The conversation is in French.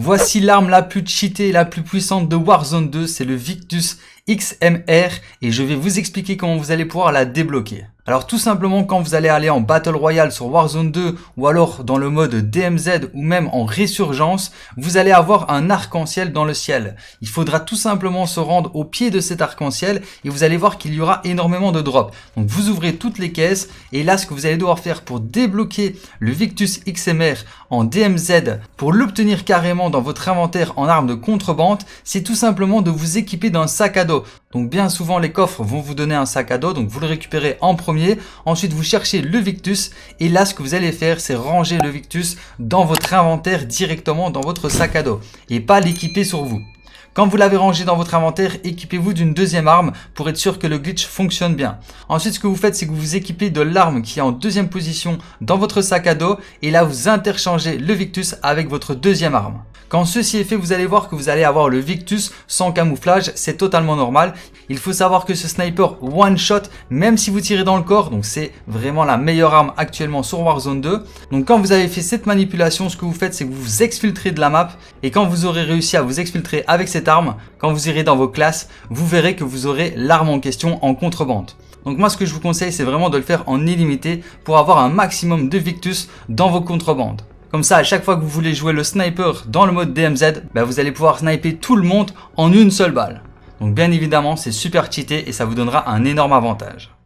Voici l'arme la plus cheatée et la plus puissante de Warzone 2, c'est le Victus XMR et je vais vous expliquer comment vous allez pouvoir la débloquer. Alors tout simplement quand vous allez aller en Battle Royale sur Warzone 2 ou alors dans le mode DMZ ou même en résurgence, vous allez avoir un arc-en-ciel dans le ciel. Il faudra tout simplement se rendre au pied de cet arc-en-ciel et vous allez voir qu'il y aura énormément de drops. Donc vous ouvrez toutes les caisses et là ce que vous allez devoir faire pour débloquer le Victus XMR en DMZ pour l'obtenir carrément dans votre inventaire en arme de contrebande, c'est tout simplement de vous équiper d'un sac à dos. Donc bien souvent les coffres vont vous donner un sac à dos, donc vous le récupérez en premier, ensuite vous cherchez le Victus et là ce que vous allez faire c'est ranger le Victus dans votre inventaire directement dans votre sac à dos et pas l'équiper sur vous. Quand vous l'avez rangé dans votre inventaire, équipez-vous d'une deuxième arme pour être sûr que le glitch fonctionne bien. Ensuite, ce que vous faites, c'est que vous vous équipez de l'arme qui est en deuxième position dans votre sac à dos et là, vous interchangez le Victus avec votre deuxième arme. Quand ceci est fait, vous allez voir que vous allez avoir le Victus sans camouflage, c'est totalement normal. Il faut savoir que ce sniper one shot, même si vous tirez dans le corps, donc c'est vraiment la meilleure arme actuellement sur Warzone 2. Donc quand vous avez fait cette manipulation, ce que vous faites, c'est que vous vous exfiltrez de la map et quand vous aurez réussi à vous exfiltrer avec cette arme, quand vous irez dans vos classes, vous verrez que vous aurez l'arme en question en contrebande. Donc moi ce que je vous conseille c'est vraiment de le faire en illimité pour avoir un maximum de Victus dans vos contrebandes. Comme ça, à chaque fois que vous voulez jouer le sniper dans le mode DMZ, bah, vous allez pouvoir sniper tout le monde en une seule balle. Donc bien évidemment, c'est super cheaté et ça vous donnera un énorme avantage.